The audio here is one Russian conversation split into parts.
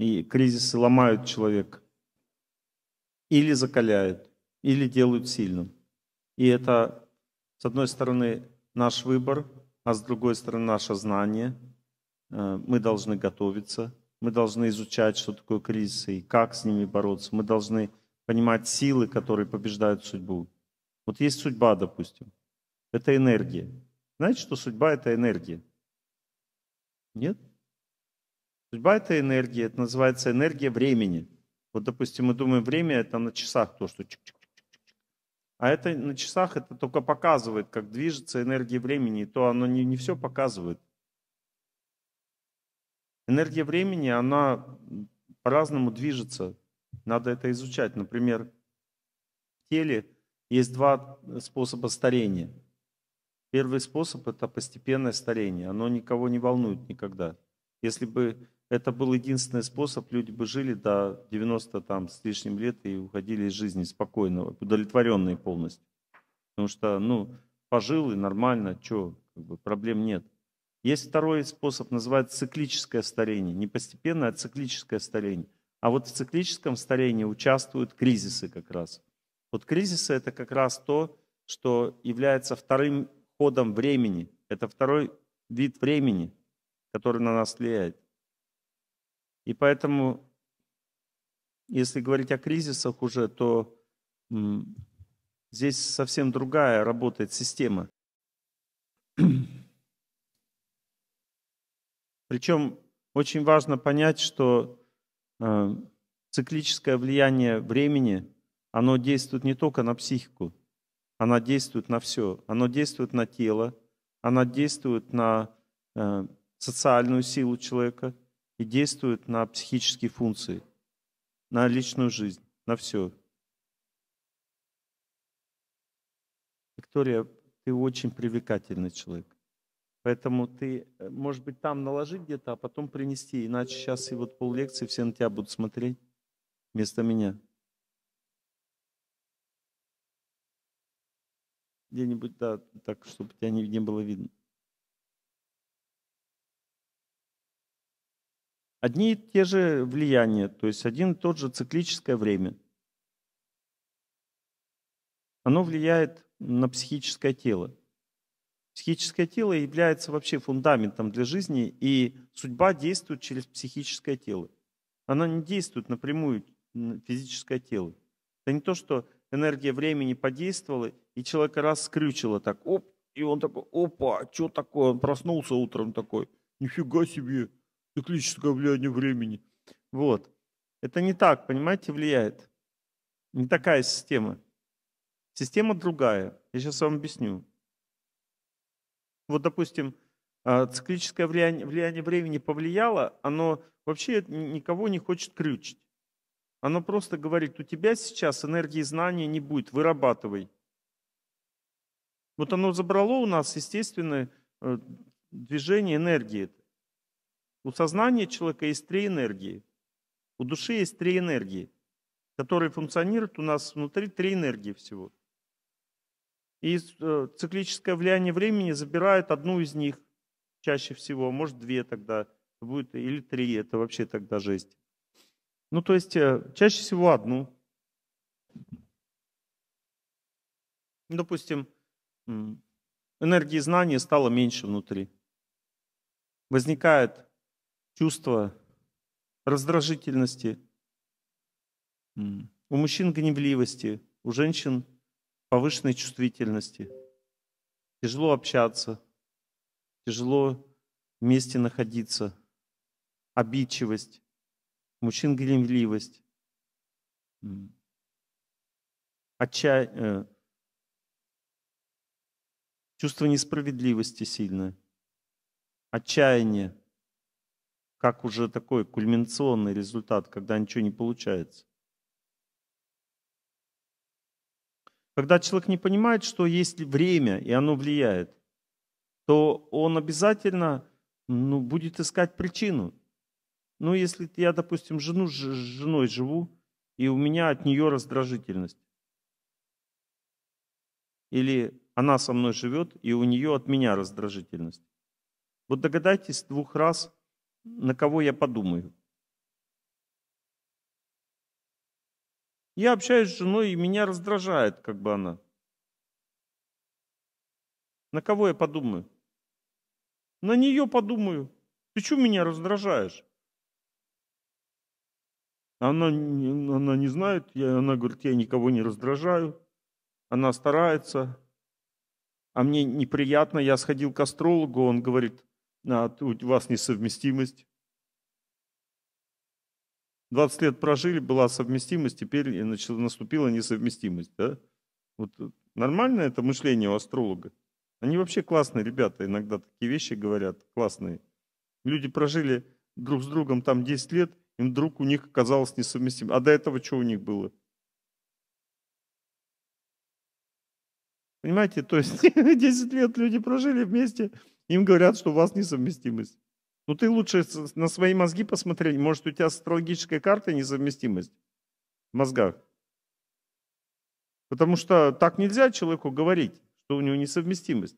И кризисы ломают человека. Или закаляют, или делают сильным. И это, с одной стороны, наш выбор, а с другой стороны, наше знание. Э, мы должны готовиться, мы должны изучать, что такое кризисы и как с ними бороться. Мы должны понимать силы, которые побеждают судьбу. Вот есть судьба, допустим. Это энергия. Знаете, что судьба — это энергия? Нет? Судьба – это энергия, это называется энергия времени. Вот, допустим, мы думаем, время – это на часах то, что чик -чик -чик А это на часах, это только показывает, как движется энергия времени, и то оно не, не все показывает. Энергия времени, она по-разному движется. Надо это изучать. Например, в теле есть два способа старения. Первый способ – это постепенное старение. Оно никого не волнует никогда. Если бы это был единственный способ, люди бы жили до 90 там, с лишним лет и уходили из жизни спокойно, удовлетворенные полностью. Потому что, ну, пожил и нормально, что, как бы проблем нет. Есть второй способ, называется циклическое старение. Не постепенное, а циклическое старение. А вот в циклическом старении участвуют кризисы как раз. Вот кризисы это как раз то, что является вторым ходом времени. Это второй вид времени, который на нас влияет. И поэтому, если говорить о кризисах уже, то здесь совсем другая работает система. Причем очень важно понять, что э, циклическое влияние времени, оно действует не только на психику, оно действует на все. Оно действует на тело, оно действует на э, социальную силу человека – и действует на психические функции, на личную жизнь, на все. Виктория, ты очень привлекательный человек. Поэтому ты, э, может быть, там наложить где-то, а потом принести. Иначе сейчас и вот пол лекции все на тебя будут смотреть вместо меня. Где-нибудь, да, так, чтобы тебя не, не было видно. Одни и те же влияния, то есть один и тот же циклическое время. Оно влияет на психическое тело. Психическое тело является вообще фундаментом для жизни, и судьба действует через психическое тело. Она не действует напрямую на физическое тело. Это не то, что энергия времени подействовала, и человека раз скрючило так, оп, и он такой, опа, что такое, он проснулся утром такой, нифига себе, циклическое влияние времени. Вот. Это не так, понимаете, влияет. Не такая система. Система другая. Я сейчас вам объясню. Вот, допустим, а, циклическое влияние, влияние времени повлияло, оно вообще никого не хочет крючить. Оно просто говорит, у тебя сейчас энергии знания не будет, вырабатывай. Вот оно забрало у нас, естественное э, движение энергии. У сознания человека есть три энергии. У души есть три энергии, которые функционируют у нас внутри три энергии всего. И э, циклическое влияние времени забирает одну из них чаще всего, может две тогда будет, или три, это вообще тогда жесть. Ну, то есть э, чаще всего одну. Допустим, энергии знания стало меньше внутри. Возникает чувство раздражительности, у мужчин гневливости, у женщин повышенной чувствительности. Тяжело общаться, тяжело вместе находиться, обидчивость, у мужчин гневливость, отча... Э, чувство несправедливости сильное, отчаяние – как уже такой кульминационный результат, когда ничего не получается. Когда человек не понимает, что есть время, и оно влияет, то он обязательно ну, будет искать причину. Ну, если я, допустим, жену с женой живу, и у меня от нее раздражительность. Или она со мной живет, и у нее от меня раздражительность. Вот догадайтесь двух раз – на кого я подумаю. Я общаюсь с женой, и меня раздражает, как бы она. На кого я подумаю? На нее подумаю. Ты что меня раздражаешь? Она, она не знает, я, она говорит, я никого не раздражаю. Она старается. А мне неприятно, я сходил к астрологу, он говорит, у вас несовместимость. 20 лет прожили, была совместимость, теперь наступила несовместимость. Да? Вот э, нормально это мышление у астролога? Они вообще классные ребята, иногда такие вещи говорят, классные. Люди прожили друг с другом там 10 лет, им вдруг у них оказалось несовместимо. А до этого что у них было? Понимаете, то есть 10 лет люди прожили вместе, им говорят, что у вас несовместимость. Ну ты лучше на свои мозги посмотри, может у тебя с астрологической картой несовместимость в мозгах. Потому что так нельзя человеку говорить, что у него несовместимость.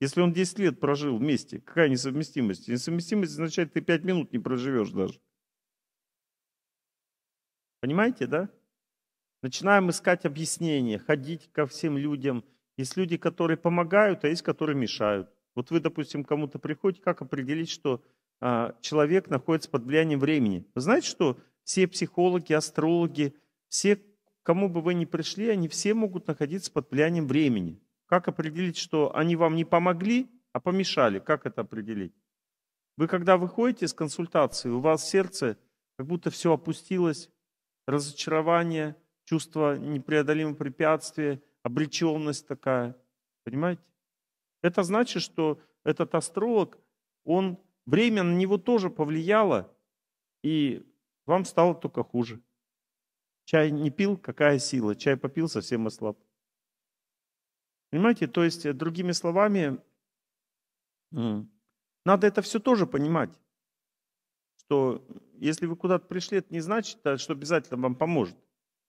Если он 10 лет прожил вместе, какая несовместимость? Несовместимость означает, ты 5 минут не проживешь даже. Понимаете, да? Начинаем искать объяснения, ходить ко всем людям. Есть люди, которые помогают, а есть, которые мешают. Вот вы, допустим, кому-то приходите, как определить, что а, человек находится под влиянием времени? Вы знаете, что все психологи, астрологи, все, кому бы вы ни пришли, они все могут находиться под влиянием времени. Как определить, что они вам не помогли, а помешали? Как это определить? Вы когда выходите из консультации, у вас сердце как будто все опустилось, разочарование, чувство непреодолимого препятствия, обреченность такая. Понимаете? Это значит, что этот астролог, он, время на него тоже повлияло, и вам стало только хуже. Чай не пил, какая сила? Чай попил, совсем ослаб. Понимаете, то есть, э, другими словами, надо это все тоже понимать, что если вы куда-то пришли, это не значит, а, что обязательно вам поможет.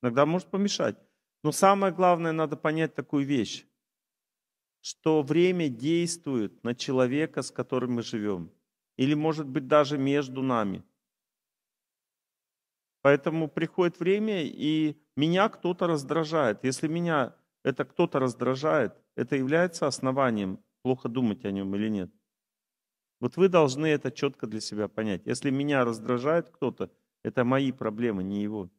Иногда может помешать. Но самое главное, надо понять такую вещь, что время действует на человека, с которым мы живем, или, может быть, даже между нами. Поэтому приходит время, и меня кто-то раздражает. Если меня это кто-то раздражает, это является основанием плохо думать о нем или нет. Вот вы должны это четко для себя понять. Если меня раздражает кто-то, это мои проблемы, не его.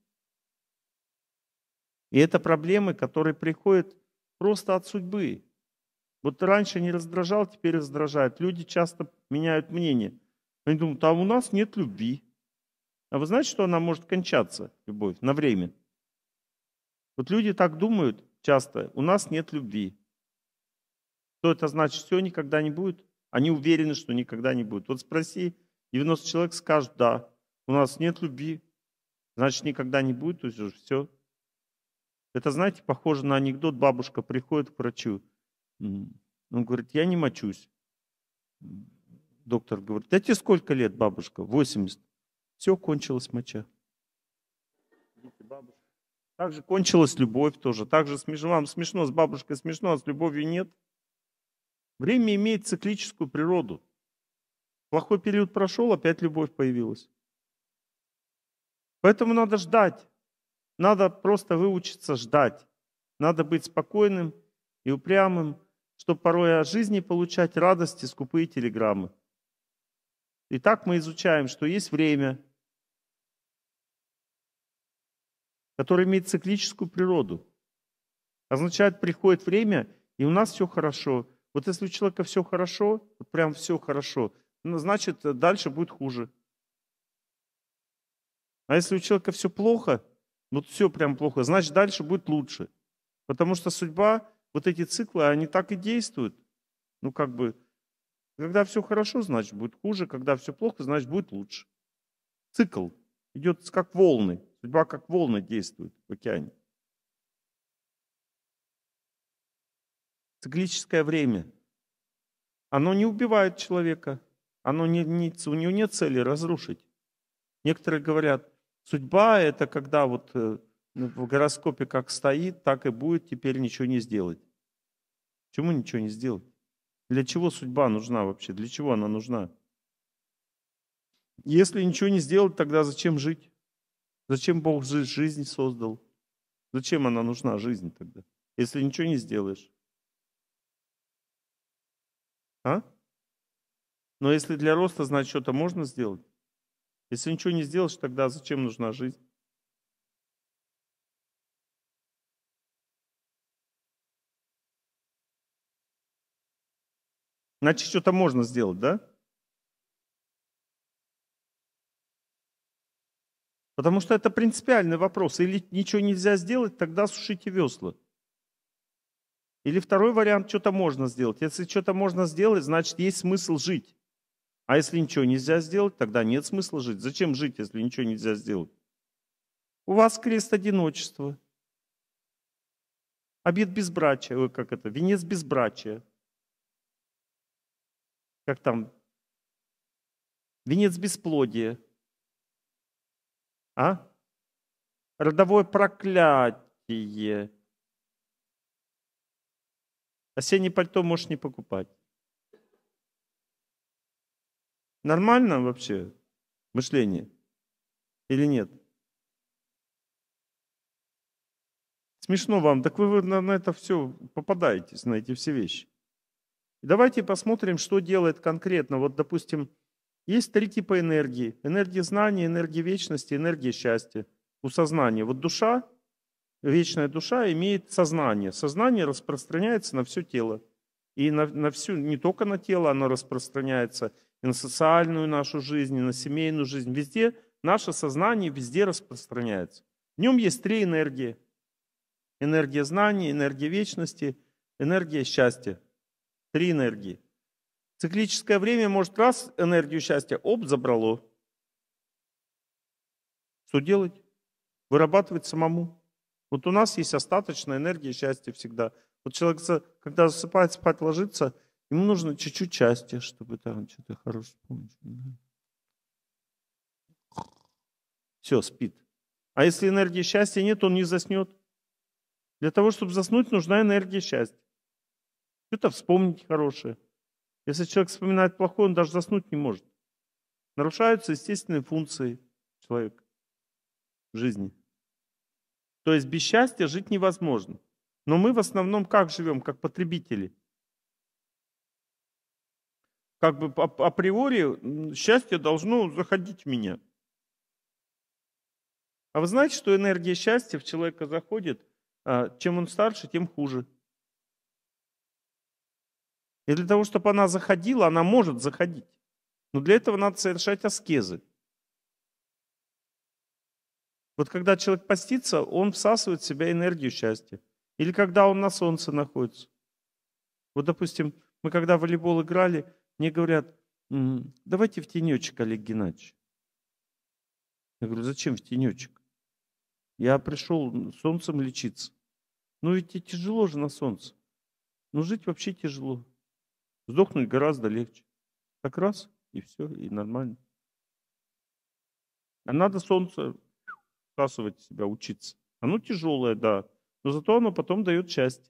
И это проблемы, которые приходят просто от судьбы. Вот раньше не раздражал, теперь раздражает. Люди часто меняют мнение. Они думают, а у нас нет любви. А вы знаете, что она может кончаться, любовь, на время? Вот люди так думают часто, у нас нет любви. Что это значит, все никогда не будет? Они уверены, что никогда не будет. Вот спроси, 90 человек скажут, да, у нас нет любви, значит, никогда не будет, то есть уже все. Это, знаете, похоже на анекдот, бабушка приходит к врачу, он говорит, я не мочусь. Доктор говорит, да тебе сколько лет, бабушка? 80. Все, кончилась моча. Так же кончилась любовь тоже. Так же смешно, вам смешно с бабушкой, смешно, а с любовью нет. Время имеет циклическую природу. Плохой период прошел, опять любовь появилась. Поэтому надо ждать. Надо просто выучиться ждать. Надо быть спокойным и упрямым, чтобы порой о жизни получать радости, скупые телеграммы. И так мы изучаем, что есть время, которое имеет циклическую природу. Означает, приходит время, и у нас все хорошо. Вот если у человека все хорошо, вот прям все хорошо, ну, значит, дальше будет хуже. А если у человека все плохо, вот все прям плохо, значит, дальше будет лучше. Потому что судьба вот эти циклы, они так и действуют. Ну, как бы, когда все хорошо, значит, будет хуже, когда все плохо, значит, будет лучше. Цикл идет как волны. Судьба как волны действует в океане. Циклическое время. Оно не убивает человека. Оно не, не, у него нет цели разрушить. Некоторые говорят, судьба это когда вот э, ну, в гороскопе как стоит, так и будет, теперь ничего не сделать. Почему ничего не сделать? Для чего судьба нужна вообще? Для чего она нужна? Если ничего не сделать, тогда зачем жить? Зачем Бог жизнь создал? Зачем она нужна, жизнь тогда? Если ничего не сделаешь. А? Но если для роста, значит, что-то можно сделать. Если ничего не сделаешь, тогда зачем нужна жизнь? Значит, что-то можно сделать, да? Потому что это принципиальный вопрос. Или ничего нельзя сделать, тогда сушите весла. Или второй вариант, что-то можно сделать. Если что-то можно сделать, значит, есть смысл жить. А если ничего нельзя сделать, тогда нет смысла жить. Зачем жить, если ничего нельзя сделать? У вас крест одиночества. Обед безбрачия, ой, как это, венец безбрачия как там, венец бесплодия, а? Родовое проклятие. Осеннее пальто можешь не покупать. Нормально вообще мышление? Или нет? Смешно вам. Так вы, на, на это все попадаетесь, на эти все вещи давайте посмотрим, что делает конкретно. Вот, допустим, есть три типа энергии. Энергия знания, энергия вечности, энергия счастья у сознания. Вот душа, вечная душа имеет сознание. Сознание распространяется на все тело. И на, на всю, не только на тело, оно распространяется и на социальную нашу жизнь, и на семейную жизнь. Везде наше сознание везде распространяется. В нем есть три энергии. Энергия знания, энергия вечности, энергия счастья. Три энергии. Циклическое время может раз энергию счастья, оп, забрало. Что делать? Вырабатывать самому. Вот у нас есть остаточная энергия счастья всегда. Вот человек, когда засыпает, спать, ложится, ему нужно чуть-чуть счастья, чтобы там что-то хорошее помнить. Все, спит. А если энергии счастья нет, он не заснет. Для того, чтобы заснуть, нужна энергия счастья что-то вспомнить хорошее. Если человек вспоминает плохое, он даже заснуть не может. Нарушаются естественные функции человека в жизни. То есть без счастья жить невозможно. Но мы в основном как живем? Как потребители. Как бы априори счастье должно заходить в меня. А вы знаете, что энергия счастья в человека заходит, а, чем он старше, тем хуже. И для того, чтобы она заходила, она может заходить. Но для этого надо совершать аскезы. Вот когда человек постится, он всасывает в себя энергию счастья. Или когда он на солнце находится. Вот, допустим, мы когда в волейбол играли, мне говорят, давайте в тенечек, Олег Геннадьевич. Я говорю, зачем в тенечек? Я пришел солнцем лечиться. Ну ведь и тяжело же на солнце. Ну жить вообще тяжело. Сдохнуть гораздо легче. так раз и все, и нормально. А надо солнце всасывать себя, учиться. Оно тяжелое, да, но зато оно потом дает счастье.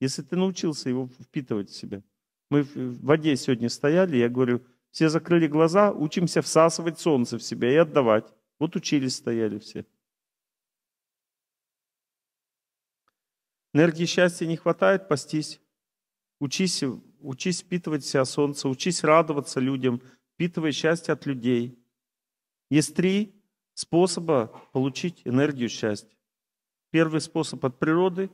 Если ты научился его впитывать в себя. Мы в воде сегодня стояли, я говорю, все закрыли глаза, учимся всасывать солнце в себя и отдавать. Вот учились, стояли все. Энергии счастья не хватает, пастись. Учись учись впитывать в себя солнце, учись радоваться людям, впитывай счастье от людей. Есть три способа получить энергию счастья. Первый способ от природы.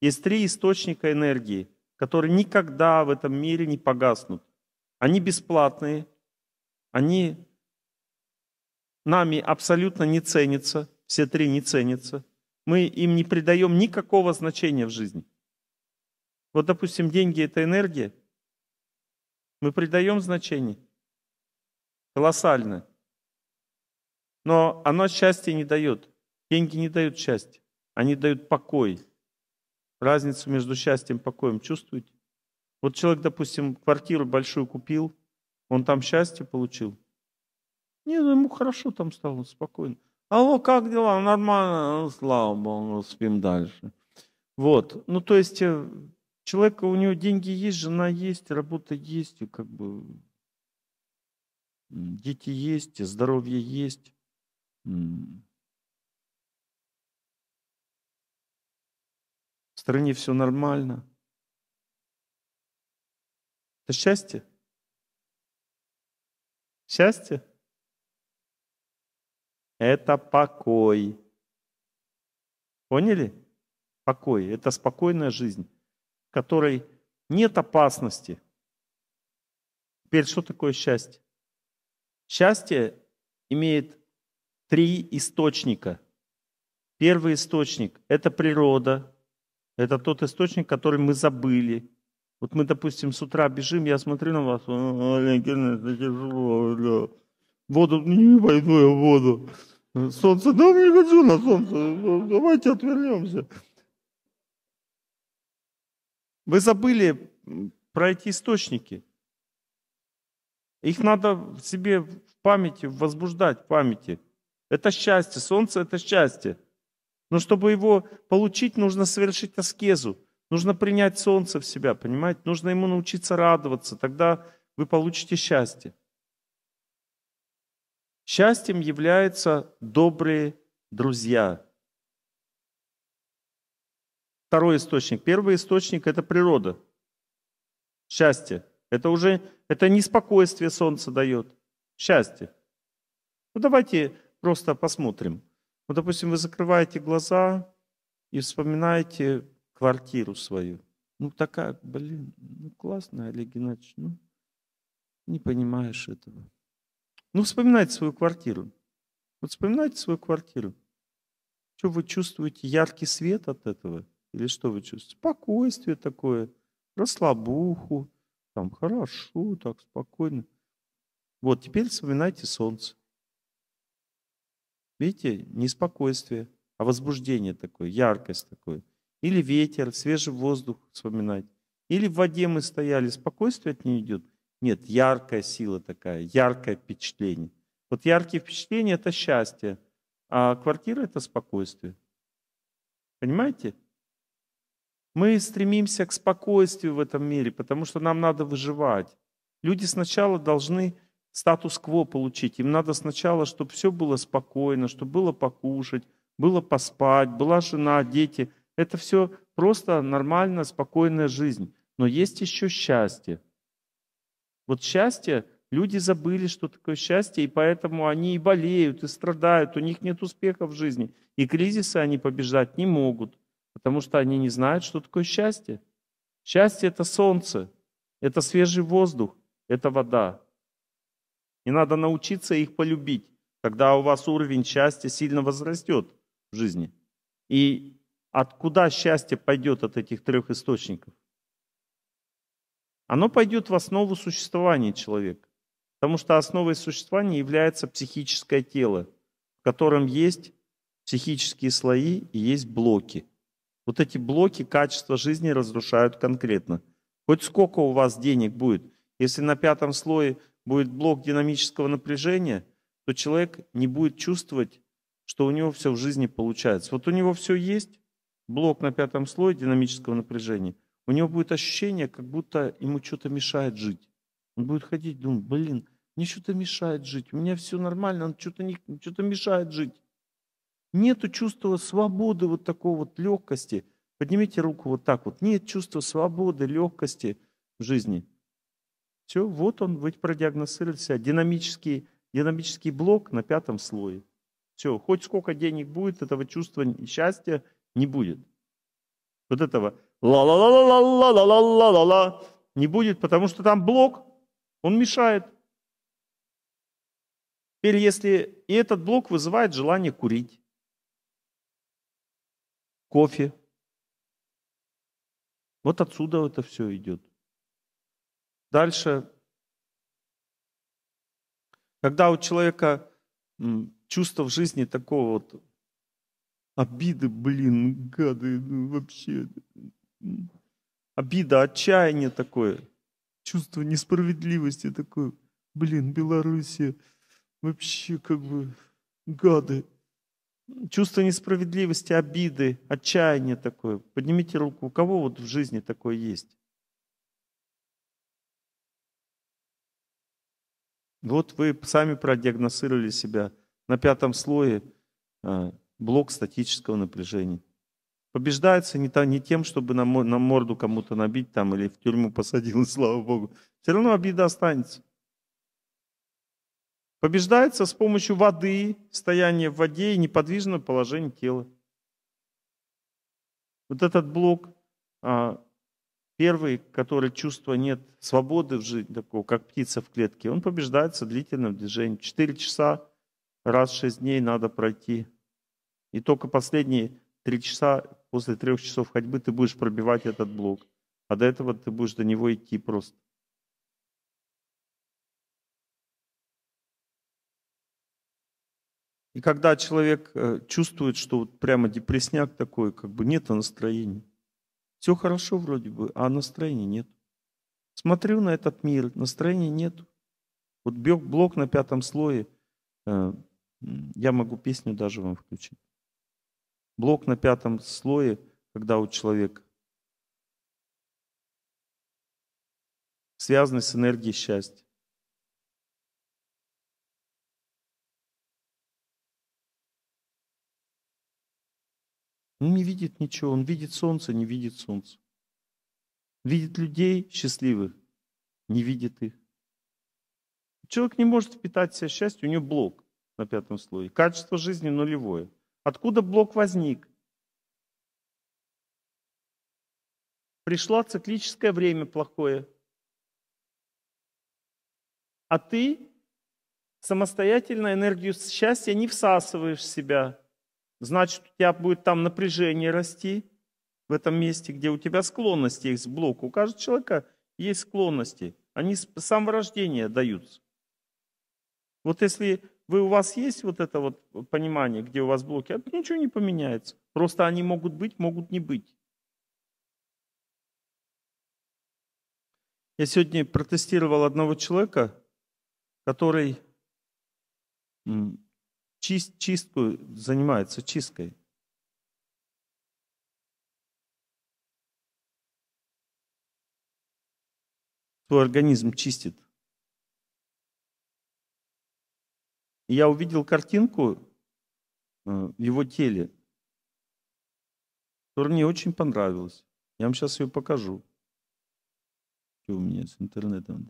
Есть три источника энергии, которые никогда в этом мире не погаснут. Они бесплатные, они нами абсолютно не ценятся, все три не ценятся. Мы им не придаем никакого значения в жизни. Вот, допустим, деньги — это энергия — мы придаем значение. Колоссально. Но оно счастья не дает. Деньги не дают счастья. Они дают покой. Разницу между счастьем и покоем чувствуете? Вот человек, допустим, квартиру большую купил, он там счастье получил. Нет, ну, ему хорошо там стало, спокойно. Алло, как дела? Нормально, ну, слава богу, спим дальше. Вот, ну то есть э, человека, у него деньги есть, жена есть, работа есть, как бы дети есть, здоровье есть. В стране все нормально. Это счастье? Счастье? Это покой. Поняли? Покой. Это спокойная жизнь которой нет опасности. Теперь, что такое счастье? Счастье имеет три источника. Первый источник – это природа, это тот источник, который мы забыли. Вот мы, допустим, с утра бежим, я смотрю на вас, это тяжело, воду, не пойду я в воду. Солнце, да не хочу на солнце, давайте отвернемся. Вы забыли про эти источники. Их надо себе в памяти возбуждать, в памяти. Это счастье, солнце – это счастье. Но чтобы его получить, нужно совершить аскезу. Нужно принять солнце в себя, понимаете? Нужно ему научиться радоваться, тогда вы получите счастье. Счастьем являются добрые друзья – второй источник. Первый источник – это природа. Счастье. Это уже это не спокойствие солнце дает. Счастье. Ну давайте просто посмотрим. Ну, допустим, вы закрываете глаза и вспоминаете квартиру свою. Ну такая, блин, ну классная, Олег Геннадьевич, ну не понимаешь этого. Ну вспоминайте свою квартиру. Вот вспоминайте свою квартиру. Что вы чувствуете яркий свет от этого? Или что вы чувствуете? Спокойствие такое, расслабуху, там хорошо, так спокойно. Вот теперь вспоминайте солнце. Видите, не спокойствие, а возбуждение такое, яркость такое. Или ветер, свежий воздух вспоминать. Или в воде мы стояли, спокойствие от нее идет. Нет, яркая сила такая, яркое впечатление. Вот яркие впечатления – это счастье, а квартира – это спокойствие. Понимаете? Мы стремимся к спокойствию в этом мире, потому что нам надо выживать. Люди сначала должны статус-кво получить. Им надо сначала, чтобы все было спокойно, чтобы было покушать, было поспать, была жена, дети. Это все просто нормальная, спокойная жизнь. Но есть еще счастье. Вот счастье, люди забыли, что такое счастье, и поэтому они и болеют, и страдают, у них нет успеха в жизни. И кризисы они побеждать не могут потому что они не знают, что такое счастье. Счастье – это солнце, это свежий воздух, это вода. И надо научиться их полюбить. Когда у вас уровень счастья сильно возрастет в жизни. И откуда счастье пойдет от этих трех источников? Оно пойдет в основу существования человека. Потому что основой существования является психическое тело, в котором есть психические слои и есть блоки – вот эти блоки качества жизни разрушают конкретно. Хоть сколько у вас денег будет, если на пятом слое будет блок динамического напряжения, то человек не будет чувствовать, что у него все в жизни получается. Вот у него все есть, блок на пятом слое динамического напряжения, у него будет ощущение, как будто ему что-то мешает жить. Он будет ходить, думать, блин, мне что-то мешает жить, у меня все нормально, он что-то, не, что-то мешает жить нет чувства свободы, вот такого вот легкости. Поднимите руку вот так вот. Нет чувства свободы, легкости в жизни. Все, вот он, вы продиагностировали Динамический, динамический блок на пятом слое. Все, хоть сколько денег будет, этого чувства счастья не будет. Вот этого ла-ла-ла-ла-ла-ла-ла-ла-ла не будет, потому что там блок, он мешает. Теперь, если и этот блок вызывает желание курить, кофе. Вот отсюда это все идет. Дальше, когда у человека чувство в жизни такого вот обиды, блин, гады, ну вообще, обида, отчаяние такое, чувство несправедливости такое, блин, Белоруссия, вообще как бы гады чувство несправедливости, обиды, отчаяние такое. Поднимите руку, у кого вот в жизни такое есть? Вот вы сами продиагностировали себя на пятом слое а, блок статического напряжения. Побеждается не, не тем, чтобы на, на морду кому-то набить там или в тюрьму посадил, слава богу. Все равно обида останется побеждается с помощью воды, стояния в воде и неподвижного положения тела. Вот этот блок, а, первый, который чувства нет свободы в жизни, такого, как птица в клетке, он побеждается длительным движением. Четыре часа раз в шесть дней надо пройти. И только последние три часа, после трех часов ходьбы ты будешь пробивать этот блок. А до этого ты будешь до него идти просто. И когда человек э, чувствует, что вот прямо депресняк такой, как бы нет настроения. Все хорошо вроде бы, а настроения нет. Смотрю на этот мир, настроения нет. Вот блок на пятом слое, э, я могу песню даже вам включить. Блок на пятом слое, когда у человека связанный с энергией счастья. Он не видит ничего. Он видит солнце, не видит солнце. Видит людей счастливых, не видит их. Человек не может впитать в себя счастье, у него блок на пятом слое. Качество жизни нулевое. Откуда блок возник? Пришло циклическое время плохое. А ты самостоятельно энергию счастья не всасываешь в себя. Значит, у тебя будет там напряжение расти в этом месте, где у тебя склонности есть блок. У каждого человека есть склонности. Они с самого рождения даются. Вот если вы, у вас есть вот это вот понимание, где у вас блоки, это ничего не поменяется. Просто они могут быть, могут не быть. Я сегодня протестировал одного человека, который чист, чистку, занимается чисткой. Твой организм чистит. я увидел картинку э, в его теле, которая мне очень понравилась. Я вам сейчас ее покажу. Что у меня с интернетом?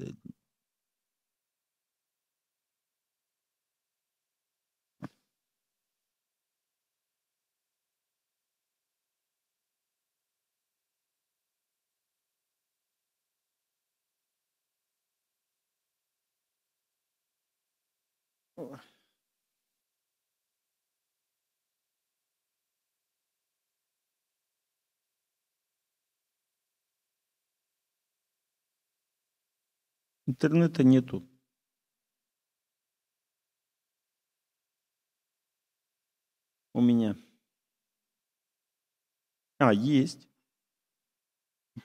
Интернета нету. У меня. А, есть.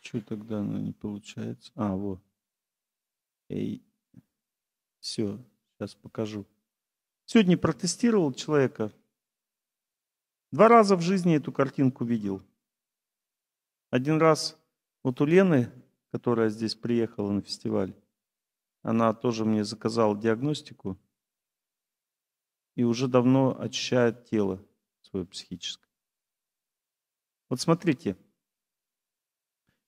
Что тогда оно не получается? А, вот. Эй. Все, сейчас покажу. Сегодня протестировал человека. Два раза в жизни эту картинку видел. Один раз вот у Лены, которая здесь приехала на фестиваль, она тоже мне заказала диагностику и уже давно очищает тело свое психическое. Вот смотрите,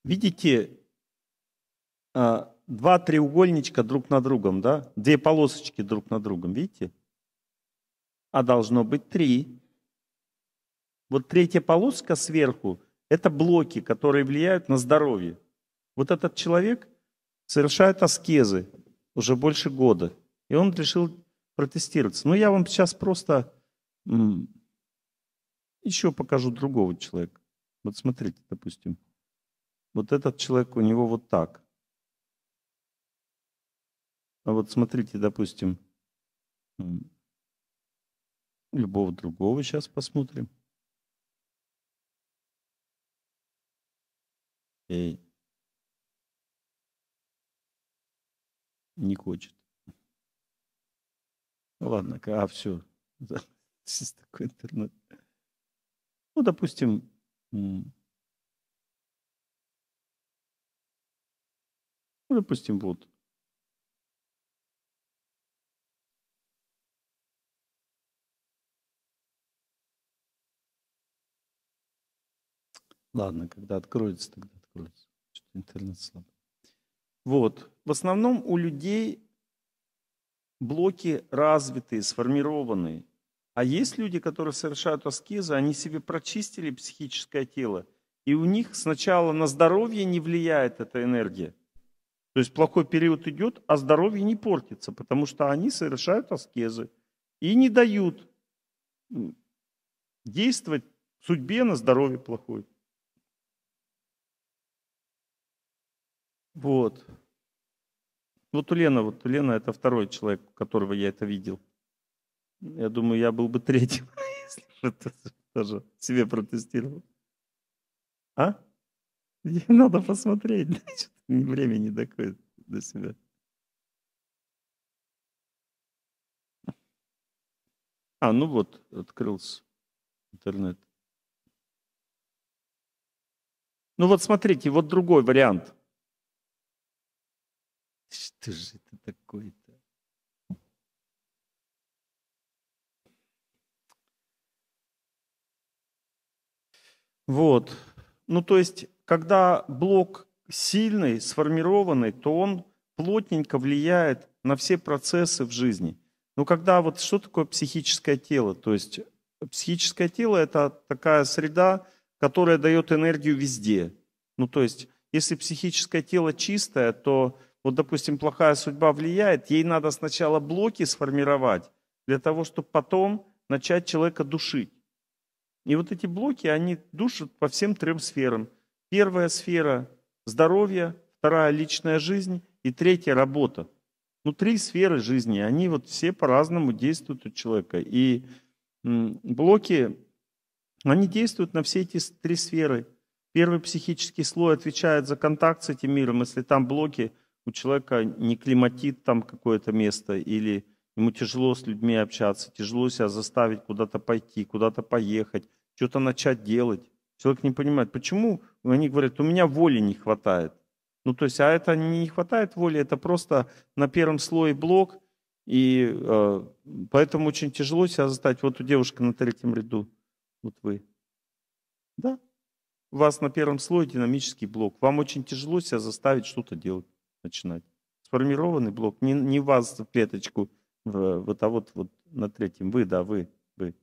видите а, два треугольничка друг на другом, да? Две полосочки друг на другом, видите? А должно быть три. Вот третья полоска сверху – это блоки, которые влияют на здоровье. Вот этот человек совершает аскезы, уже больше года. И он решил протестироваться. Но я вам сейчас просто еще покажу другого человека. Вот смотрите, допустим. Вот этот человек, у него вот так. А вот смотрите, допустим, любого другого сейчас посмотрим. Эй. не хочет. Ну ладно, а все. Здесь такой интернет. Ну, допустим, ну, допустим, вот. Ладно, когда откроется, тогда откроется. Что-то интернет слабый. Вот. В основном у людей блоки развитые, сформированные. А есть люди, которые совершают аскезы, они себе прочистили психическое тело, и у них сначала на здоровье не влияет эта энергия. То есть плохой период идет, а здоровье не портится, потому что они совершают аскезы и не дают действовать судьбе на здоровье плохое. Вот. Вот у Лена, вот у Лена это второй человек, у которого я это видел. Я думаю, я был бы третьим, если бы это тоже себе протестировал. А? Ей надо посмотреть, значит, времени такое до себя. А, ну вот, открылся интернет. Ну вот смотрите, вот другой вариант – что же это такое-то? Вот. Ну, то есть, когда блок сильный, сформированный, то он плотненько влияет на все процессы в жизни. Но когда вот что такое психическое тело? То есть психическое тело – это такая среда, которая дает энергию везде. Ну, то есть, если психическое тело чистое, то вот, допустим, плохая судьба влияет, ей надо сначала блоки сформировать для того, чтобы потом начать человека душить. И вот эти блоки, они душат по всем трем сферам. Первая сфера – здоровье, вторая – личная жизнь и третья – работа. Ну, три сферы жизни, они вот все по-разному действуют у человека. И блоки, они действуют на все эти три сферы. Первый психический слой отвечает за контакт с этим миром. Если там блоки – у человека не климатит там какое-то место, или ему тяжело с людьми общаться, тяжело себя заставить куда-то пойти, куда-то поехать, что-то начать делать. Человек не понимает, почему они говорят, у меня воли не хватает. Ну, то есть, а это не хватает воли, это просто на первом слое блок, и э, поэтому очень тяжело себя заставить. Вот у девушки на третьем ряду, вот вы. Да, у вас на первом слое динамический блок. Вам очень тяжело себя заставить что-то делать начинать. Сформированный блок, не, не вас в клеточку, в, вот, а вот, вот на третьем, вы, да, вы, вы.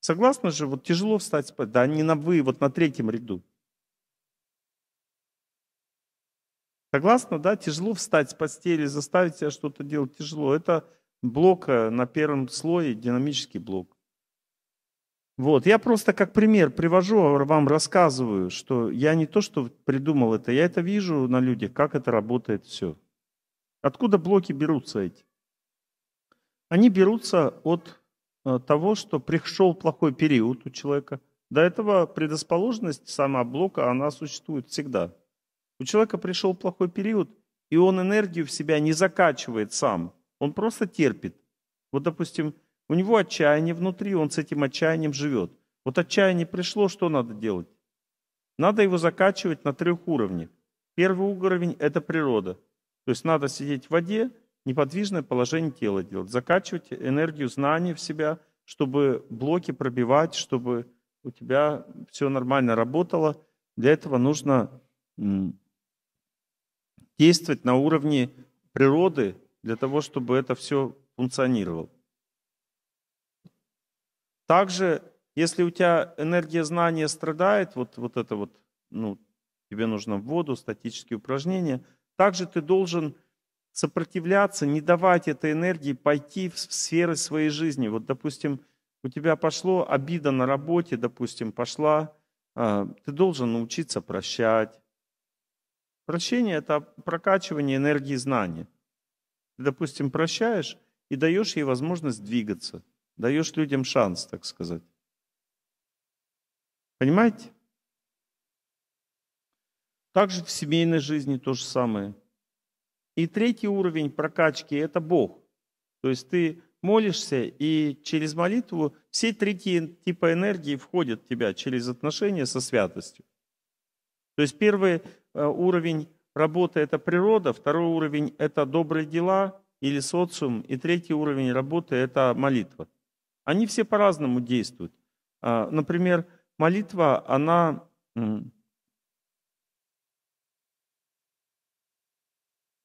Согласны же, вот тяжело встать спать, да, не на вы, вот на третьем ряду. Согласна, да, тяжело встать с постели, заставить себя что-то делать тяжело. Это блок э, на первом слое, динамический блок. Вот, я просто как пример привожу, вам рассказываю, что я не то, что придумал это, я это вижу на людях, как это работает все. Откуда блоки берутся эти? Они берутся от э, того, что пришел плохой период у человека. До этого предрасположенность сама блока, она существует всегда. У человека пришел плохой период, и он энергию в себя не закачивает сам. Он просто терпит. Вот, допустим, у него отчаяние внутри, он с этим отчаянием живет. Вот отчаяние пришло, что надо делать? Надо его закачивать на трех уровнях. Первый уровень – это природа. То есть надо сидеть в воде, неподвижное положение тела делать, закачивать энергию знаний в себя, чтобы блоки пробивать, чтобы у тебя все нормально работало. Для этого нужно действовать на уровне природы для того, чтобы это все функционировало. Также, если у тебя энергия знания страдает, вот, вот это вот, ну, тебе нужно в воду, статические упражнения, также ты должен сопротивляться, не давать этой энергии пойти в сферы своей жизни. Вот, допустим, у тебя пошло обида на работе, допустим, пошла, а, ты должен научиться прощать. Прощение – это прокачивание энергии знания. Ты, допустим, прощаешь и даешь ей возможность двигаться – даешь людям шанс, так сказать. Понимаете? Также в семейной жизни то же самое. И третий уровень прокачки – это Бог. То есть ты молишься, и через молитву все три типа энергии входят в тебя через отношения со святостью. То есть первый э, уровень работы – это природа, второй уровень – это добрые дела или социум, и третий уровень работы – это молитва. Они все по-разному действуют. А, например, молитва, она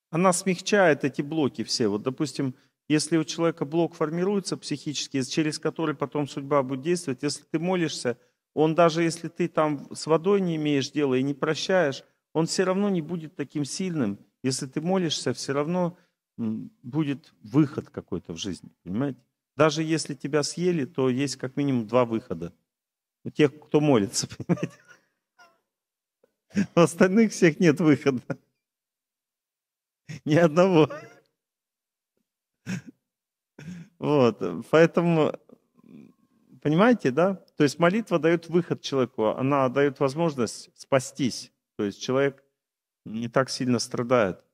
она смягчает эти блоки все. Вот, допустим, если у человека блок формируется психически, через который потом судьба будет действовать, если ты молишься, он даже если ты там с водой не имеешь дела и не прощаешь, он все равно не будет таким сильным. Если ты молишься, все равно будет выход какой-то в жизни, понимаете? Даже если тебя съели, то есть как минимум два выхода. У тех, кто молится, понимаете? У остальных всех нет выхода. Ни одного. Вот, поэтому, понимаете, да? То есть молитва дает выход человеку, она дает возможность спастись. То есть человек не так сильно страдает.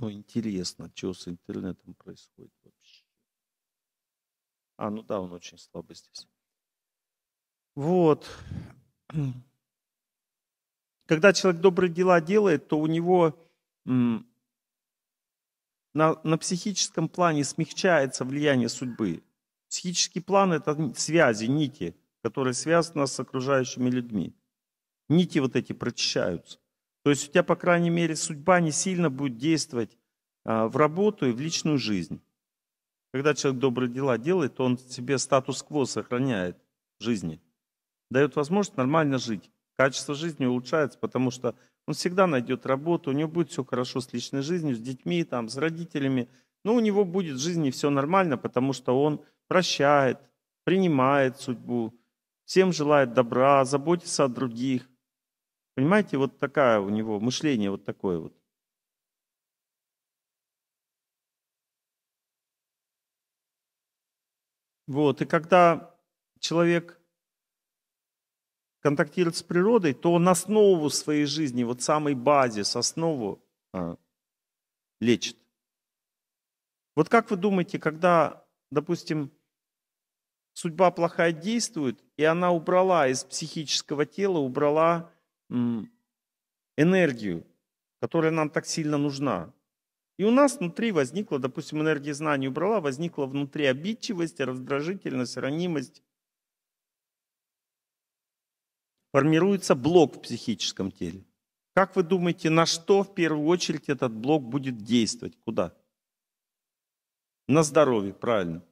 Ну, интересно, что с интернетом происходит вообще. А, ну да, он очень слабый здесь. Вот. Когда человек добрые дела делает, то у него на, на психическом плане смягчается влияние судьбы. Психический план – это связи, нити, которые связаны с окружающими людьми. Нити вот эти прочищаются. То есть у тебя, по крайней мере, судьба не сильно будет действовать а, в работу и в личную жизнь. Когда человек добрые дела делает, то он себе статус-кво сохраняет в жизни. Дает возможность нормально жить. Качество жизни улучшается, потому что он всегда найдет работу, у него будет все хорошо с личной жизнью, с детьми, там, с родителями. Но ну, у него будет в жизни все нормально, потому что он прощает, принимает судьбу, всем желает добра, заботится о других. Понимаете, вот такая у него мышление вот такое вот. Вот, и когда человек контактирует с природой, то он основу своей жизни, вот самый базис, основу а, лечит. Вот как вы думаете, когда, допустим, судьба плохая действует, и она убрала из психического тела, убрала энергию, которая нам так сильно нужна. И у нас внутри возникла, допустим, энергия знаний убрала, возникла внутри обидчивость, раздражительность, ранимость. Формируется блок в психическом теле. Как вы думаете, на что в первую очередь этот блок будет действовать? Куда? На здоровье, правильно.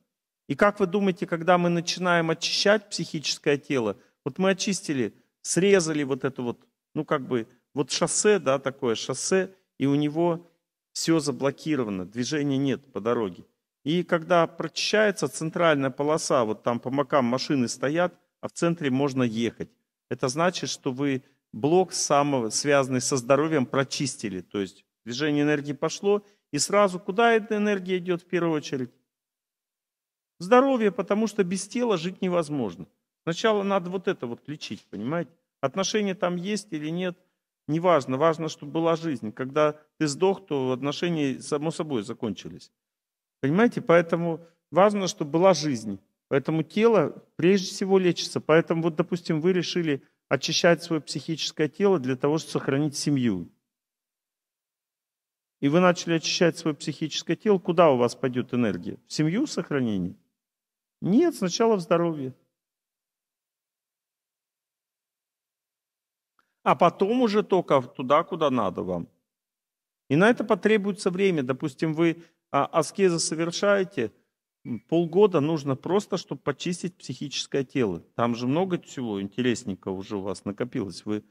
И как вы думаете, когда мы начинаем очищать психическое тело, вот мы очистили, срезали вот эту вот ну как бы вот шоссе, да, такое шоссе, и у него все заблокировано, движения нет по дороге. И когда прочищается центральная полоса, вот там по макам машины стоят, а в центре можно ехать. Это значит, что вы блок, самого, связанный со здоровьем, прочистили. То есть движение энергии пошло, и сразу куда эта энергия идет в первую очередь? Здоровье, потому что без тела жить невозможно. Сначала надо вот это вот лечить, понимаете? Отношения там есть или нет, неважно. Важно, чтобы была жизнь. Когда ты сдох, то отношения само собой закончились. Понимаете? Поэтому важно, чтобы была жизнь. Поэтому тело прежде всего лечится. Поэтому вот, допустим, вы решили очищать свое психическое тело для того, чтобы сохранить семью. И вы начали очищать свое психическое тело, куда у вас пойдет энергия? В семью сохранение? Нет, сначала в здоровье. а потом уже только туда, куда надо вам. И на это потребуется время. Допустим, вы а, аскезы совершаете, полгода нужно просто, чтобы почистить психическое тело. Там же много всего интересненького уже у вас накопилось. Вы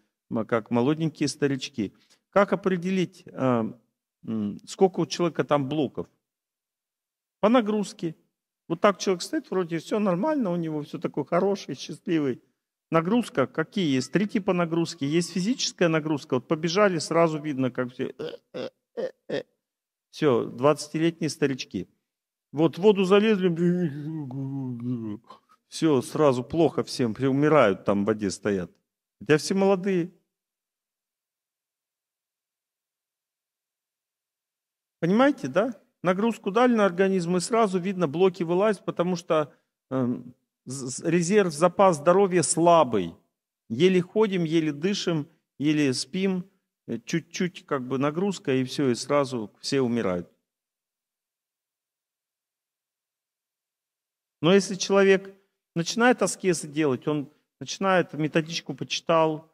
как молоденькие старички. Как определить, а, сколько у человека там блоков? По нагрузке. Вот так человек стоит, вроде все нормально, у него все такое хорошее, счастливый. Нагрузка, какие есть? Три типа нагрузки. Есть физическая нагрузка. Вот побежали, сразу видно, как все. Э, э, э, все, 20-летние старички. Вот в воду залезли. Все, сразу плохо всем. Все умирают там в воде стоят. Хотя все молодые. Понимаете, да? Нагрузку дали на организм, и сразу видно, блоки вылазят, потому что эм, резерв, запас здоровья слабый. Еле ходим, еле дышим, еле спим, э, чуть-чуть как бы нагрузка, и все, и сразу все умирают. Но если человек начинает аскезы делать, он начинает методичку почитал,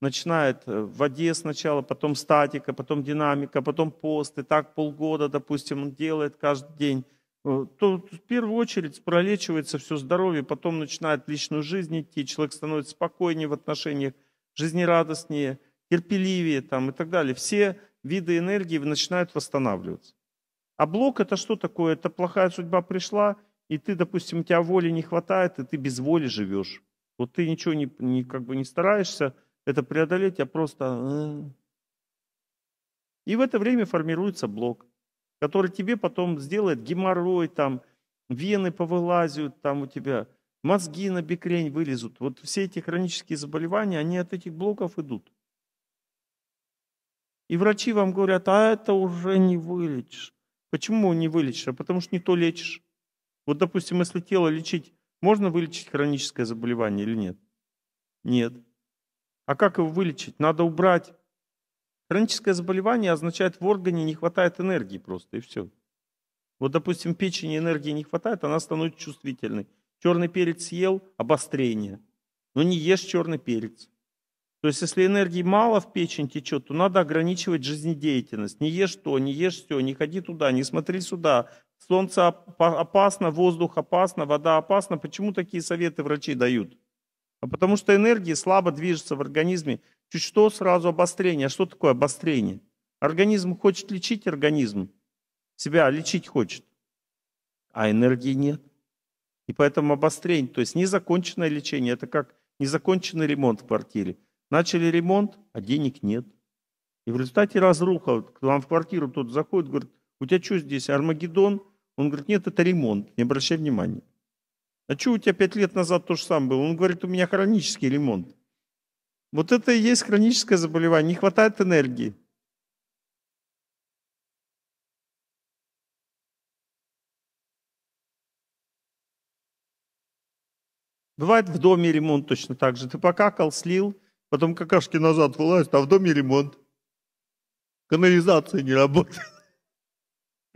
начинает э, в воде сначала, потом статика, потом динамика, потом пост, и так полгода, допустим, он делает каждый день. Э, то в первую очередь пролечивается все здоровье, потом начинает личную жизнь идти, человек становится спокойнее в отношениях, жизнерадостнее, терпеливее там, и так далее. Все виды энергии начинают восстанавливаться. А блок это что такое? Это плохая судьба пришла, и ты, допустим, у тебя воли не хватает, и ты без воли живешь. Вот ты ничего не, не, как бы не стараешься это преодолеть, а просто... Э. И в это время формируется блок который тебе потом сделает геморрой, там, вены повылазят, там у тебя мозги на бекрень вылезут. Вот все эти хронические заболевания, они от этих блоков идут. И врачи вам говорят, а это уже не вылечишь. Почему не вылечишь? А потому что не то лечишь. Вот, допустим, если тело лечить, можно вылечить хроническое заболевание или нет? Нет. А как его вылечить? Надо убрать Хроническое заболевание означает, в органе не хватает энергии просто, и все. Вот, допустим, печени энергии не хватает, она становится чувствительной. Черный перец съел, обострение. Но не ешь черный перец. То есть, если энергии мало в печень течет, то надо ограничивать жизнедеятельность. Не ешь то, не ешь все, не ходи туда, не смотри сюда. Солнце опасно, воздух опасно, вода опасна. Почему такие советы врачи дают? А потому что энергии слабо движется в организме, Чуть что, сразу обострение. А что такое обострение? Организм хочет лечить организм. Себя лечить хочет. А энергии нет. И поэтому обострение. То есть незаконченное лечение. Это как незаконченный ремонт в квартире. Начали ремонт, а денег нет. И в результате разруха. К вам в квартиру тот заходит, говорит, у тебя что здесь, Армагеддон? Он говорит, нет, это ремонт, не обращай внимания. А что у тебя пять лет назад то же самое было? Он говорит, у меня хронический ремонт. Вот это и есть хроническое заболевание, не хватает энергии. Бывает в доме ремонт точно так же. Ты покакал, слил, потом какашки назад вылазят, а в доме ремонт. Канализация не работает.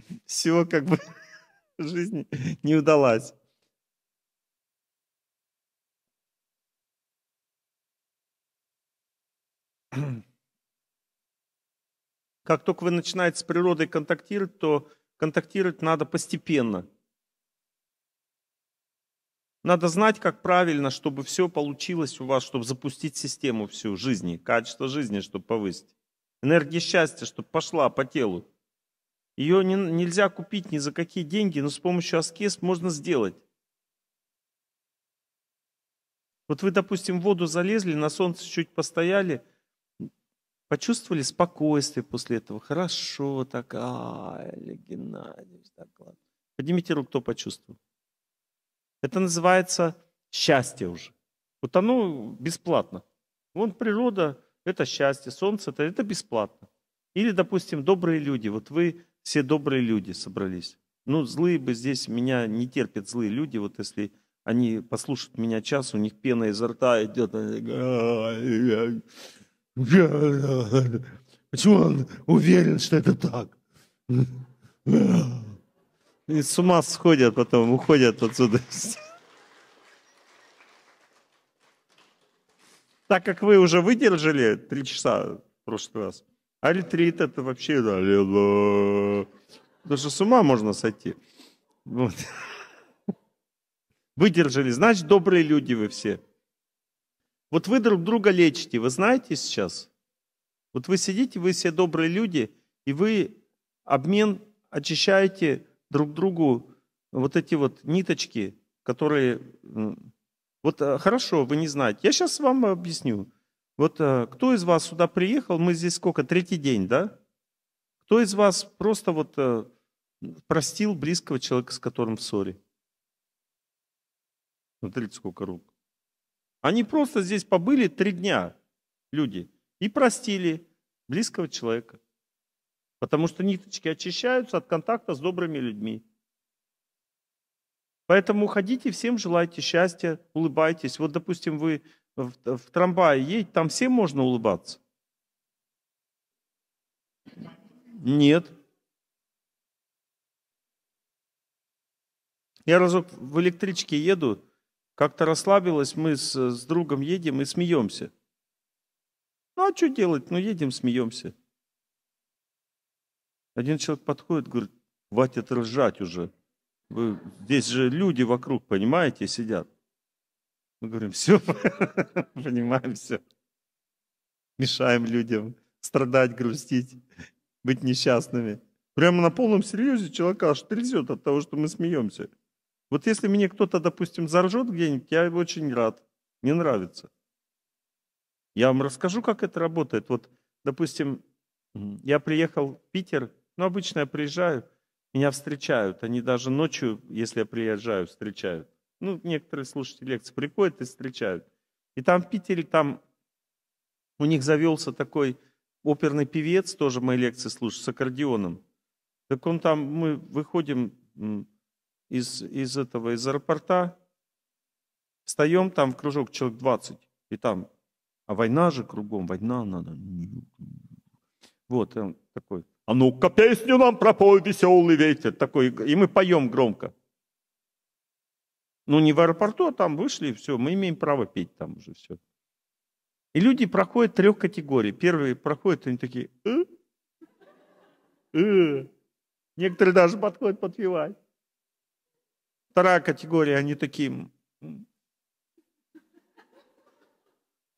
Все как бы жизнь не удалась. Как только вы начинаете с природой контактировать, то контактировать надо постепенно. Надо знать, как правильно, чтобы все получилось у вас, чтобы запустить систему всю жизни, качество жизни, чтобы повысить. Энергия счастья, чтобы пошла по телу. Ее не, нельзя купить ни за какие деньги, но с помощью аскез можно сделать. Вот вы, допустим, в воду залезли, на солнце чуть постояли – Почувствовали спокойствие после этого. Хорошо, так, а, Олег Геннадьевич, так, ладно. Поднимите руку, кто почувствовал. Это называется счастье уже. Вот оно бесплатно. Вон природа, это счастье, солнце, это, это бесплатно. Или, допустим, добрые люди. Вот вы все добрые люди собрались. Ну, злые бы здесь меня не терпят злые люди. Вот если они послушают меня час, у них пена изо рта идет. Почему он уверен, что это так? И с ума сходят потом, уходят отсюда. Так как вы уже выдержали три часа в прошлый раз, а ретрит это вообще... Даже с ума можно сойти. Вот. Выдержали. Значит, добрые люди вы все. Вот вы друг друга лечите, вы знаете сейчас? Вот вы сидите, вы все добрые люди, и вы обмен очищаете друг другу вот эти вот ниточки, которые... Вот э, хорошо, вы не знаете. Я сейчас вам объясню. Вот э, кто из вас сюда приехал? Мы здесь сколько? Третий день, да? Кто из вас просто вот э, простил близкого человека, с которым в ссоре? Смотрите, сколько рук. Они просто здесь побыли три дня, люди, и простили близкого человека. Потому что ниточки очищаются от контакта с добрыми людьми. Поэтому ходите, всем желайте счастья, улыбайтесь. Вот, допустим, вы в, в трамвае едете, там всем можно улыбаться? Нет. Я разок в электричке еду, как-то расслабилась, мы с, с другом едем и смеемся. Ну а что делать? Ну едем, смеемся. Один человек подходит, говорит, хватит ржать уже. Вы, здесь же люди вокруг, понимаете, сидят. Мы говорим, все, понимаем все. Мешаем людям страдать, грустить, быть несчастными. Прямо на полном серьезе человека аж трясет от того, что мы смеемся. Вот если мне кто-то, допустим, заржет где-нибудь, я очень рад. Мне нравится. Я вам расскажу, как это работает. Вот, допустим, я приехал в Питер, ну, обычно я приезжаю, меня встречают. Они даже ночью, если я приезжаю, встречают. Ну, некоторые слушатели лекции приходят и встречают. И там в Питере, там у них завелся такой оперный певец, тоже мои лекции слушает, с аккордеоном. Так он там, мы выходим из, из этого, из аэропорта, встаем там в кружок человек 20, и там, а война же кругом, война надо. Ну, ну, ну, вот, он такой, а ну-ка песню нам пропой, веселый ветер, такой, и мы поем громко. Ну, не в аэропорту, а там вышли, все, мы имеем право петь там уже все. И люди проходят трех категорий. Первые проходят, они такие, э? Э? некоторые даже подходят подпевать. Вторая категория, они такие...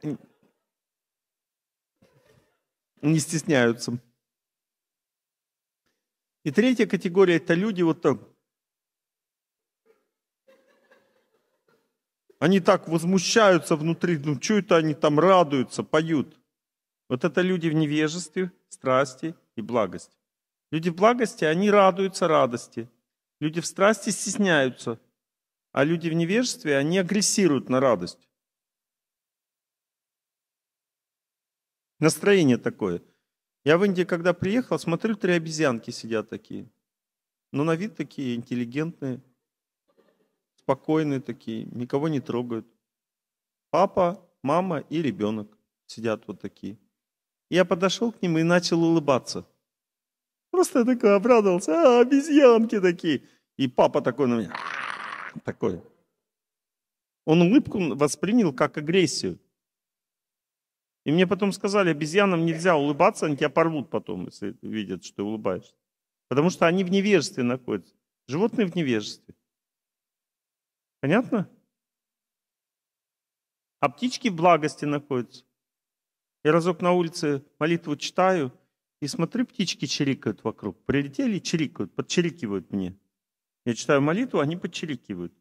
Не стесняются. И третья категория – это люди вот так. Они так возмущаются внутри, ну что это они там радуются, поют. Вот это люди в невежестве, страсти и благости. Люди в благости, они радуются радости – Люди в страсти стесняются, а люди в невежестве, они агрессируют на радость. Настроение такое. Я в Индии, когда приехал, смотрю, три обезьянки сидят такие. Но ну, на вид такие интеллигентные, спокойные такие, никого не трогают. Папа, мама и ребенок сидят вот такие. Я подошел к ним и начал улыбаться – Просто я такой обрадовался, а, обезьянки такие. И папа такой на меня, такой. Он улыбку воспринял как агрессию. И мне потом сказали, обезьянам нельзя улыбаться, они тебя порвут потом, если видят, что ты улыбаешься. Потому что они в невежестве находятся. Животные в невежестве. Понятно? А птички в благости находятся. Я разок на улице молитву читаю, и смотрю, птички чирикают вокруг. Прилетели чирикают, подчирикивают мне. Я читаю молитву, они подчирикивают.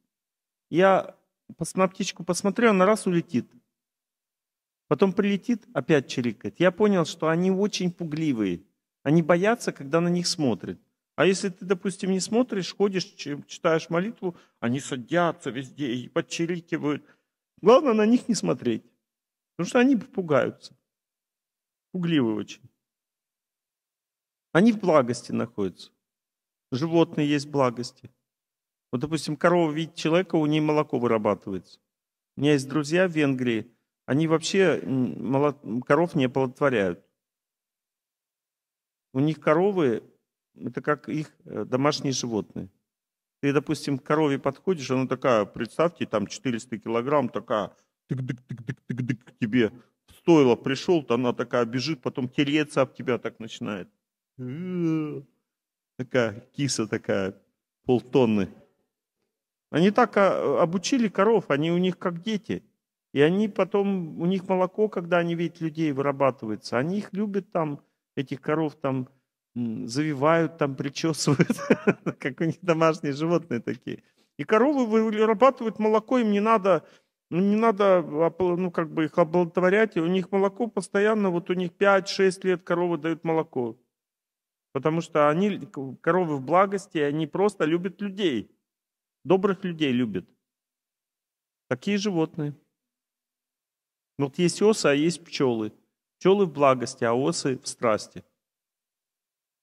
Я на птичку посмотрел, она раз улетит. Потом прилетит, опять чирикает. Я понял, что они очень пугливые. Они боятся, когда на них смотрят. А если ты, допустим, не смотришь, ходишь, читаешь молитву, они садятся везде и подчирикивают. Главное на них не смотреть, потому что они пугаются. Пугливые очень. Они в благости находятся. Животные есть в благости. Вот, допустим, корова видит человека, у нее молоко вырабатывается. У меня есть друзья в Венгрии, они вообще коров не оплодотворяют. У них коровы – это как их э, домашние животные. Ты, допустим, к корове подходишь, она такая, представьте, там 400 килограмм, такая, тык тык тык тык дык дык тебе стоило, пришел, то она такая бежит, потом тереться об тебя так начинает. Такая киса такая, полтонны. Они так а, обучили коров, они у них как дети. И они потом, у них молоко, когда они видят людей, вырабатывается. Они их любят там, этих коров там завивают, там причесывают, как у них домашние животные такие. И коровы вырабатывают молоко, им не надо, не надо ну, как бы их оплодотворять, у них молоко постоянно, вот у них 5-6 лет коровы дают молоко. Потому что они, коровы в благости, они просто любят людей. Добрых людей любят. Такие животные. Ну вот есть осы, а есть пчелы. Пчелы в благости, а осы в страсти.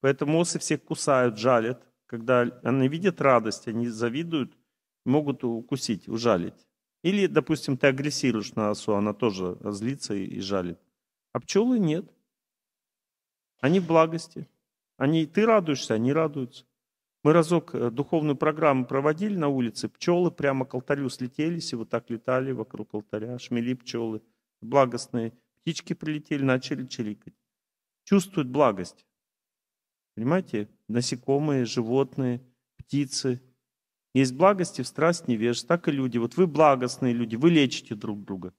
Поэтому осы всех кусают, жалят. Когда они видят радость, они завидуют, могут укусить, ужалить. Или, допустим, ты агрессируешь на осу, она тоже злится и жалит. А пчелы нет. Они в благости. Они, ты радуешься, они радуются. Мы разок э, духовную программу проводили на улице, пчелы прямо к алтарю слетелись и вот так летали вокруг алтаря, шмели пчелы, благостные. Птички прилетели, начали чирикать. Чувствуют благость. Понимаете? Насекомые, животные, птицы. Есть благости в страсть невежд, так и люди. Вот вы благостные люди, вы лечите друг друга.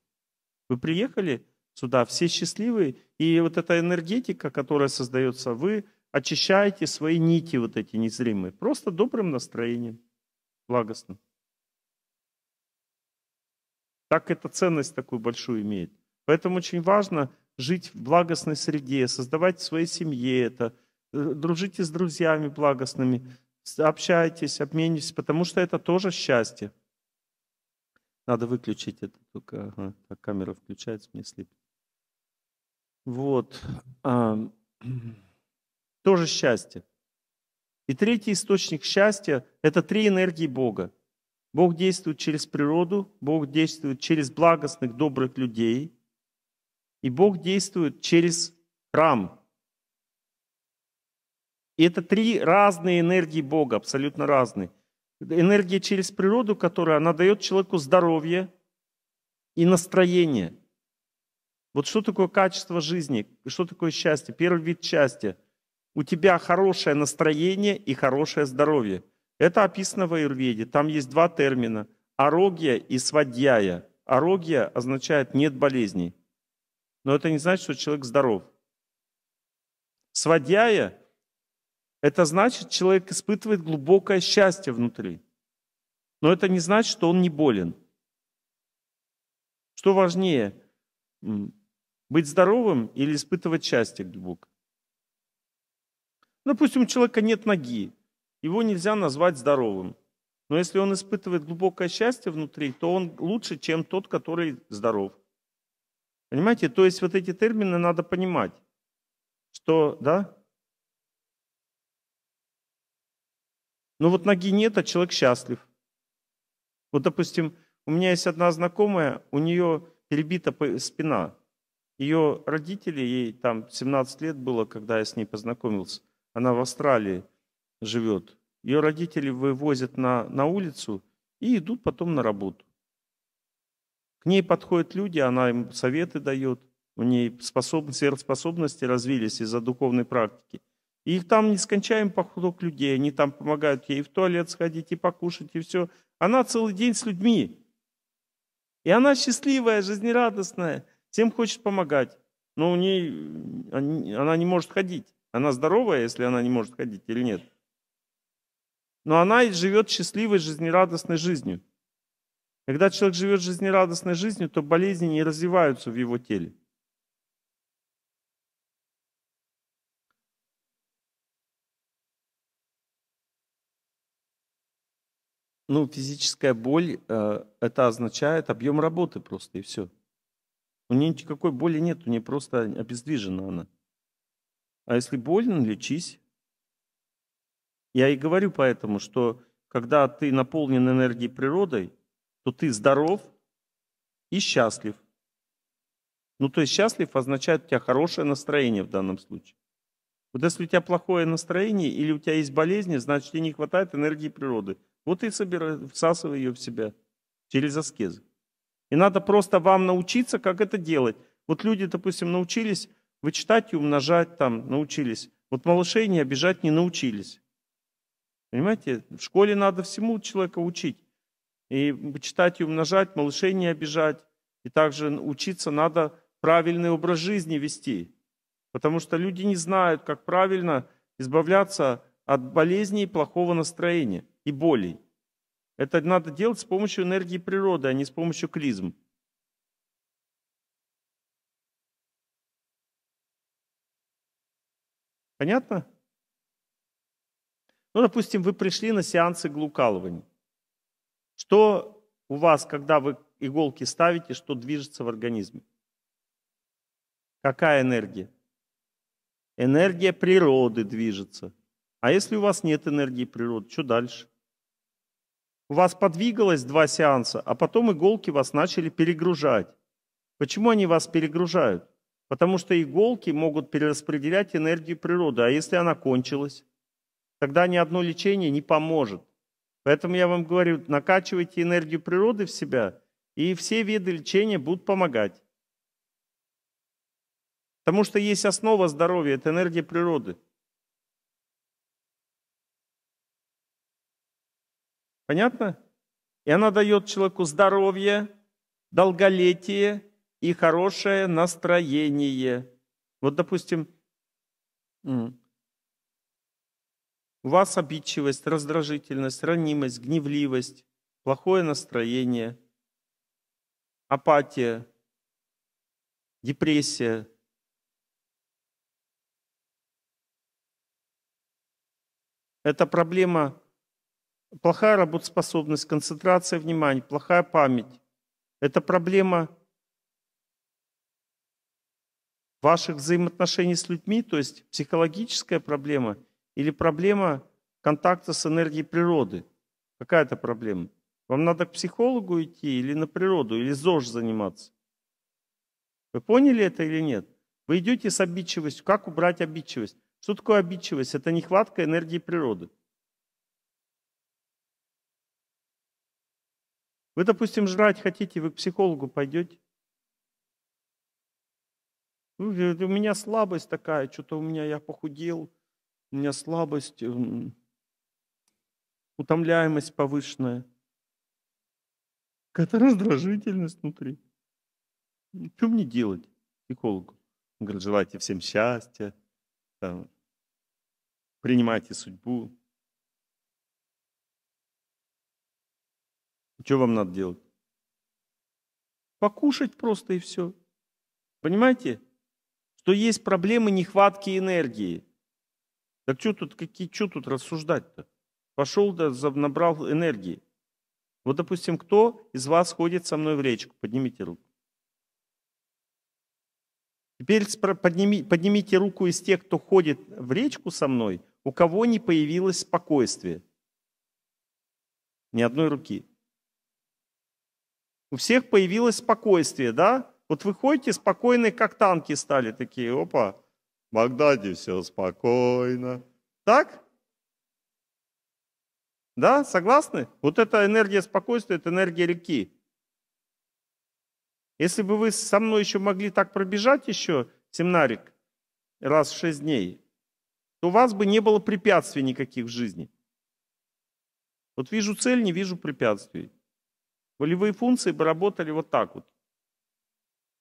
Вы приехали сюда, все счастливые, и вот эта энергетика, которая создается, вы очищаете свои нити вот эти незримые. Просто добрым настроением, благостным. Так эта ценность такую большую имеет. Поэтому очень важно жить в благостной среде, создавать в своей семье это, э, дружите с друзьями благостными, общайтесь, обменитесь, потому что это тоже счастье. Надо выключить это только. Ага, так, камера включается, мне слепит. Вот. Тоже счастье. И третий источник счастья – это три энергии Бога. Бог действует через природу, Бог действует через благостных, добрых людей, и Бог действует через храм. И это три разные энергии Бога, абсолютно разные. Энергия через природу, которая она дает человеку здоровье и настроение. Вот что такое качество жизни, что такое счастье? Первый вид счастья – у тебя хорошее настроение и хорошее здоровье. Это описано в Аюрведе. Там есть два термина – арогия и свадьяя. Арогия означает «нет болезней». Но это не значит, что человек здоров. Свадьяя – это значит, человек испытывает глубокое счастье внутри. Но это не значит, что он не болен. Что важнее, быть здоровым или испытывать счастье глубокое? Допустим, у человека нет ноги, его нельзя назвать здоровым. Но если он испытывает глубокое счастье внутри, то он лучше, чем тот, который здоров. Понимаете? То есть вот эти термины надо понимать, что, да? Ну вот ноги нет, а человек счастлив. Вот, допустим, у меня есть одна знакомая, у нее перебита спина. Ее родители, ей там 17 лет было, когда я с ней познакомился она в Австралии живет. Ее родители вывозят на, на улицу и идут потом на работу. К ней подходят люди, она им советы дает. У ней способности, сверхспособности развились из-за духовной практики. И их там нескончаем поток людей. Они там помогают ей в туалет сходить, и покушать, и все. Она целый день с людьми. И она счастливая, жизнерадостная, всем хочет помогать. Но у нее она не может ходить. Она здоровая, если она не может ходить или нет? Но она и живет счастливой, жизнерадостной жизнью. Когда человек живет жизнерадостной жизнью, то болезни не развиваются в его теле. Ну, физическая боль, э, это означает объем работы просто, и все. У нее никакой боли нет, у нее просто обездвижена она. А если болен, лечись. Я и говорю поэтому, что когда ты наполнен энергией природой, то ты здоров и счастлив. Ну, то есть счастлив означает у тебя хорошее настроение в данном случае. Вот если у тебя плохое настроение или у тебя есть болезни, значит, тебе не хватает энергии природы. Вот и собирай, всасывай ее в себя через аскезы. И надо просто вам научиться, как это делать. Вот люди, допустим, научились вы читать и умножать там научились. Вот малышей не обижать не научились. Понимаете? В школе надо всему человека учить. И читать и умножать, малышей не обижать. И также учиться надо правильный образ жизни вести. Потому что люди не знают, как правильно избавляться от болезней плохого настроения и болей. Это надо делать с помощью энергии природы, а не с помощью клизм. Понятно? Ну, допустим, вы пришли на сеансы глукалывания. Что у вас, когда вы иголки ставите, что движется в организме? Какая энергия? Энергия природы движется. А если у вас нет энергии природы, что дальше? У вас подвигалось два сеанса, а потом иголки вас начали перегружать. Почему они вас перегружают? Потому что иголки могут перераспределять энергию природы, а если она кончилась, тогда ни одно лечение не поможет. Поэтому я вам говорю, накачивайте энергию природы в себя, и все виды лечения будут помогать. Потому что есть основа здоровья, это энергия природы. Понятно? И она дает человеку здоровье, долголетие и хорошее настроение. Вот, допустим, у вас обидчивость, раздражительность, ранимость, гневливость, плохое настроение, апатия, депрессия. Это проблема, плохая работоспособность, концентрация внимания, плохая память. Это проблема ваших взаимоотношений с людьми, то есть психологическая проблема или проблема контакта с энергией природы? какая это проблема. Вам надо к психологу идти или на природу, или ЗОЖ заниматься? Вы поняли это или нет? Вы идете с обидчивостью. Как убрать обидчивость? Что такое обидчивость? Это нехватка энергии природы. Вы, допустим, жрать хотите, вы к психологу пойдете? Ну, у меня слабость такая, что-то у меня я похудел, у меня слабость, эм, утомляемость повышенная. Какая-то раздражительность внутри. Что мне делать, психологу? Он говорит, желайте всем счастья, там, принимайте судьбу. Что вам надо делать? Покушать просто и все. Понимаете? что есть проблемы нехватки энергии. Так что тут, какие, что тут рассуждать-то? Пошел, да, набрал энергии. Вот, допустим, кто из вас ходит со мной в речку? Поднимите руку. Теперь подними, поднимите руку из тех, кто ходит в речку со мной, у кого не появилось спокойствие. Ни одной руки. У всех появилось спокойствие, да? Вот вы ходите спокойные, как танки стали такие, опа, в Багдаде все спокойно. Так? Да, согласны? Вот эта энергия спокойствия, это энергия реки. Если бы вы со мной еще могли так пробежать еще, семинарик раз в шесть дней, то у вас бы не было препятствий никаких в жизни. Вот вижу цель, не вижу препятствий. Волевые функции бы работали вот так вот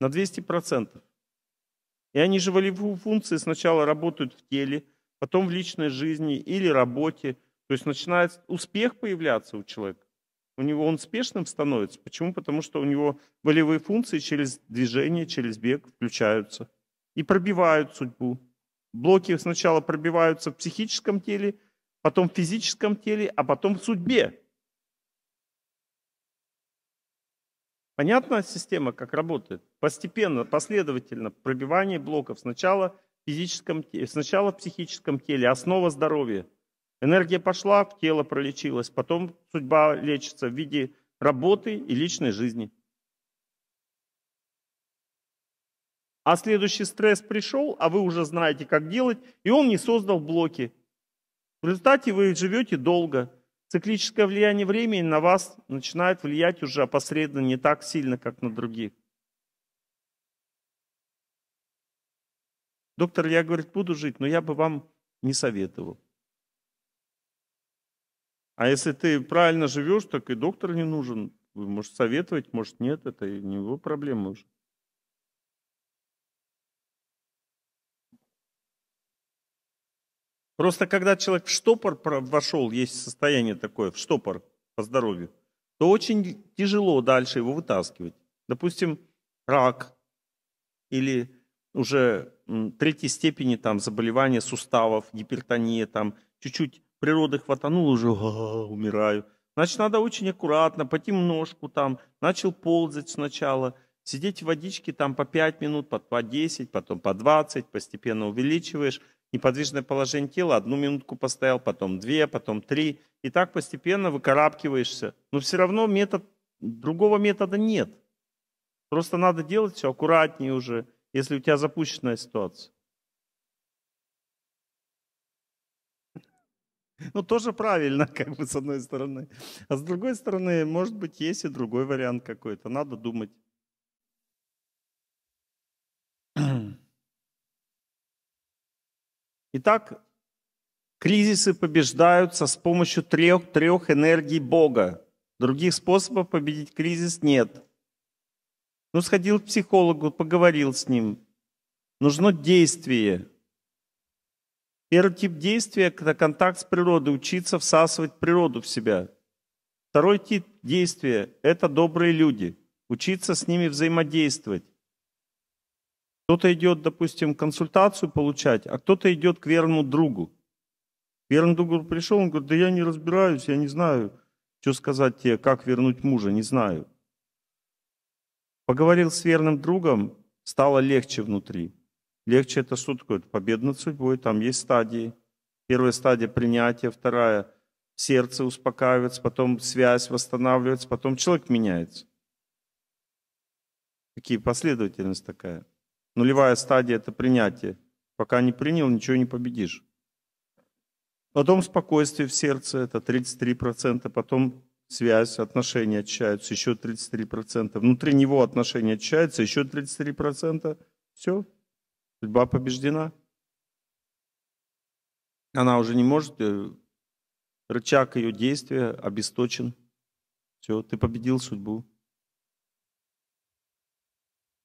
на 200%. И они же волевые функции сначала работают в теле, потом в личной жизни или работе. То есть начинает успех появляться у человека. У него он успешным становится. Почему? Потому что у него волевые функции через движение, через бег включаются и пробивают судьбу. Блоки сначала пробиваются в психическом теле, потом в физическом теле, а потом в судьбе. Понятна система, как работает? Постепенно, последовательно пробивание блоков. Сначала в, физическом, сначала в психическом теле, основа здоровья. Энергия пошла, в тело пролечилось, потом судьба лечится в виде работы и личной жизни. А следующий стресс пришел, а вы уже знаете, как делать, и он не создал блоки. В результате вы живете долго, циклическое влияние времени на вас начинает влиять уже опосредованно не так сильно, как на других. Доктор, я, говорит, буду жить, но я бы вам не советовал. А если ты правильно живешь, так и доктор не нужен. Вы, может, советовать, может, нет, это не его проблема уже. Просто когда человек в штопор вошел, есть состояние такое, в штопор по здоровью, то очень тяжело дальше его вытаскивать. Допустим, рак или уже третьей степени там заболевания суставов, гипертония, там чуть-чуть природы хватанул, уже умираю. Значит, надо очень аккуратно, потемножку там, начал ползать сначала, сидеть в водичке там по 5 минут, по, по 10, потом по 20, постепенно увеличиваешь, неподвижное положение тела, одну минутку постоял, потом две, потом три. И так постепенно выкарабкиваешься. Но все равно метод, другого метода нет. Просто надо делать все аккуратнее уже, если у тебя запущенная ситуация. Ну, тоже правильно, как бы, с одной стороны. А с другой стороны, может быть, есть и другой вариант какой-то. Надо думать. Итак, кризисы побеждаются с помощью трех, трех энергий Бога. Других способов победить кризис нет. Ну, сходил к психологу, поговорил с ним. Нужно действие. Первый тип действия – это контакт с природой, учиться всасывать природу в себя. Второй тип действия – это добрые люди, учиться с ними взаимодействовать. Кто-то идет, допустим, консультацию получать, а кто-то идет к верному другу. Верный друг пришел, он говорит, да я не разбираюсь, я не знаю, что сказать тебе, как вернуть мужа, не знаю. Поговорил с верным другом, стало легче внутри. Легче это что такое? Это победа над судьбой, там есть стадии. Первая стадия принятия, вторая сердце успокаивается, потом связь восстанавливается, потом человек меняется. Какие последовательность такая? Нулевая стадия – это принятие. Пока не принял, ничего не победишь. Потом спокойствие в сердце – это 33%, потом связь, отношения очищаются, еще 33%. Внутри него отношения очищаются, еще 33%. Все, судьба побеждена. Она уже не может, э, рычаг ее действия обесточен. Все, ты победил судьбу.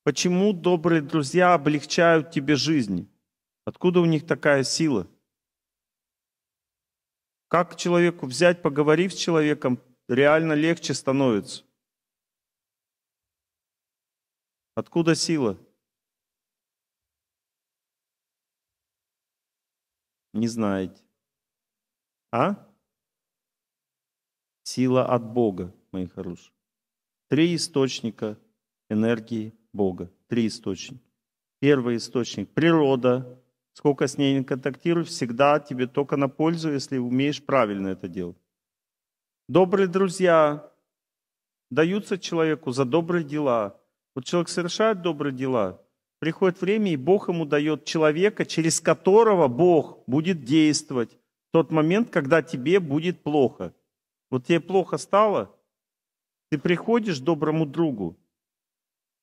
Почему добрые друзья облегчают тебе жизнь? Откуда у них такая сила? Как человеку взять, поговорив с человеком, реально легче становится? Откуда сила? Не знаете. А? Сила от Бога, мои хорошие. Три источника энергии – Бога. Три источника. Первый источник – природа. Сколько с ней не контактируешь, всегда тебе только на пользу, если умеешь правильно это делать. Добрые друзья даются человеку за добрые дела. Вот человек совершает добрые дела, приходит время, и Бог ему дает человека, через которого Бог будет действовать в тот момент, когда тебе будет плохо. Вот тебе плохо стало, ты приходишь к доброму другу,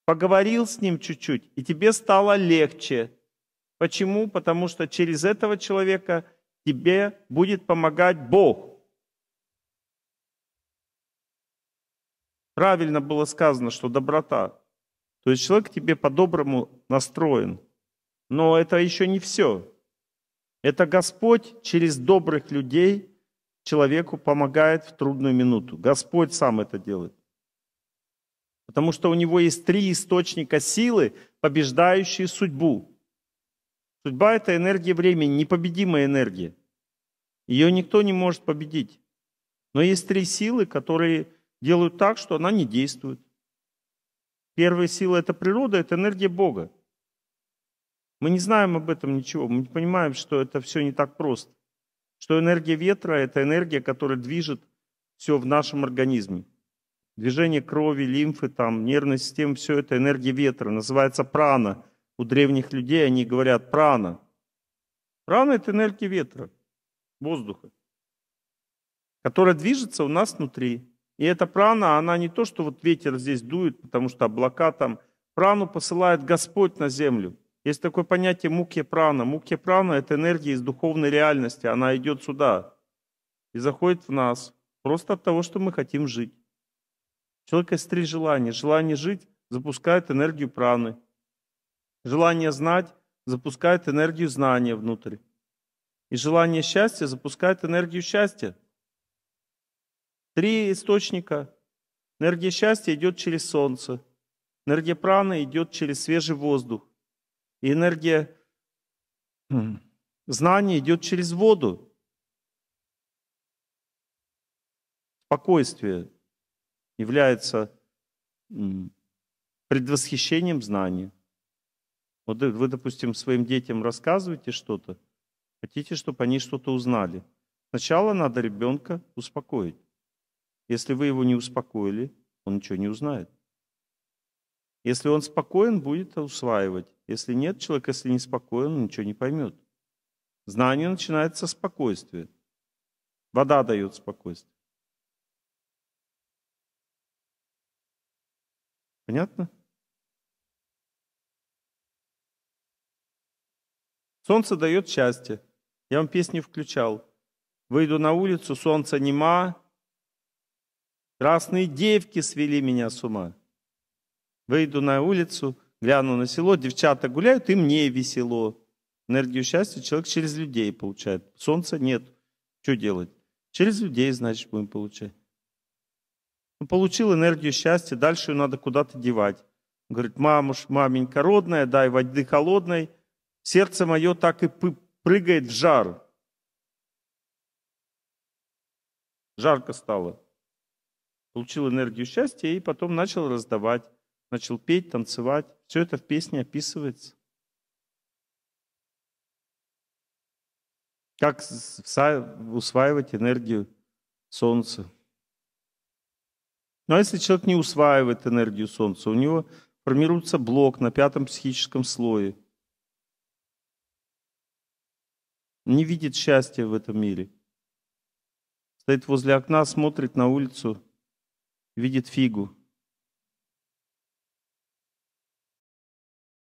поговорил с ним чуть-чуть, и тебе стало легче. Почему? Потому что через этого человека тебе будет помогать Бог. Правильно было сказано, что доброта. То есть человек к тебе по-доброму настроен. Но это еще не все. Это Господь через добрых людей человеку помогает в трудную минуту. Господь сам это делает. Потому что у него есть три источника силы, побеждающие судьбу. Судьба – это энергия времени, непобедимая энергия. Ее никто не может победить. Но есть три силы, которые делают так, что она не действует. Первая сила – это природа, это энергия Бога. Мы не знаем об этом ничего, мы не понимаем, что это все не так просто. Что энергия ветра – это энергия, которая движет все в нашем организме движение крови, лимфы, там, нервной системы, все это энергия ветра, называется прана. У древних людей они говорят прана. Прана – это энергия ветра, воздуха, которая движется у нас внутри. И эта прана, она не то, что вот ветер здесь дует, потому что облака там. Прану посылает Господь на землю. Есть такое понятие муки прана. Муки прана – это энергия из духовной реальности. Она идет сюда и заходит в нас просто от того, что мы хотим жить человека есть три желания. Желание жить запускает энергию праны. Желание знать запускает энергию знания внутрь. И желание счастья запускает энергию счастья. Три источника. Энергия счастья идет через солнце. Энергия праны идет через свежий воздух. И энергия хм, знания идет через воду. Спокойствие, является предвосхищением знания. Вот вы, допустим, своим детям рассказываете что-то, хотите, чтобы они что-то узнали. Сначала надо ребенка успокоить. Если вы его не успокоили, он ничего не узнает. Если он спокоен, будет усваивать. Если нет, человек, если не спокоен, он ничего не поймет. Знание начинается со спокойствия. Вода дает спокойствие. Понятно? Солнце дает счастье. Я вам песню включал. Выйду на улицу, солнца нема. Красные девки свели меня с ума. Выйду на улицу, гляну на село, девчата гуляют, и мне весело. Энергию счастья человек через людей получает. Солнца нет. Что делать? Через людей, значит, будем получать. Ну, получил энергию счастья, дальше ее надо куда-то девать. говорит, мамуш, маменька родная, дай воды холодной. Сердце мое так и прыгает в жар. Жарко стало. Получил энергию счастья и потом начал раздавать. Начал петь, танцевать. Все это в песне описывается. Как усваивать энергию солнца. Но если человек не усваивает энергию Солнца, у него формируется блок на пятом психическом слое. Не видит счастья в этом мире. Стоит возле окна, смотрит на улицу, видит фигу –